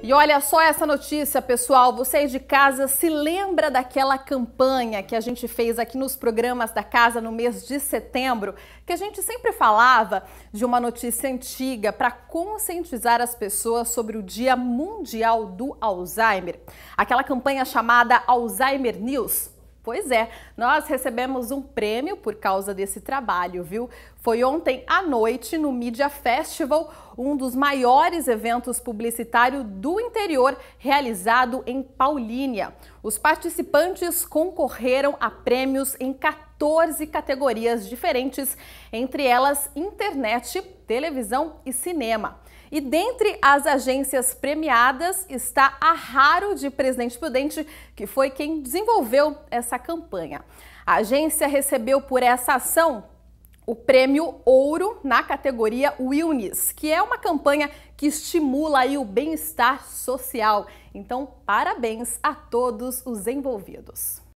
E olha só essa notícia, pessoal. Você aí de casa se lembra daquela campanha que a gente fez aqui nos programas da casa no mês de setembro, que a gente sempre falava de uma notícia antiga para conscientizar as pessoas sobre o Dia Mundial do Alzheimer. Aquela campanha chamada Alzheimer News Pois é, nós recebemos um prêmio por causa desse trabalho, viu? Foi ontem à noite no Media Festival, um dos maiores eventos publicitários do interior realizado em Paulínia. Os participantes concorreram a prêmios em 14 14 categorias diferentes, entre elas internet, televisão e cinema. E dentre as agências premiadas está a Raro de Presidente Prudente, que foi quem desenvolveu essa campanha. A agência recebeu por essa ação o prêmio Ouro na categoria Wellness, que é uma campanha que estimula aí o bem-estar social. Então, parabéns a todos os envolvidos.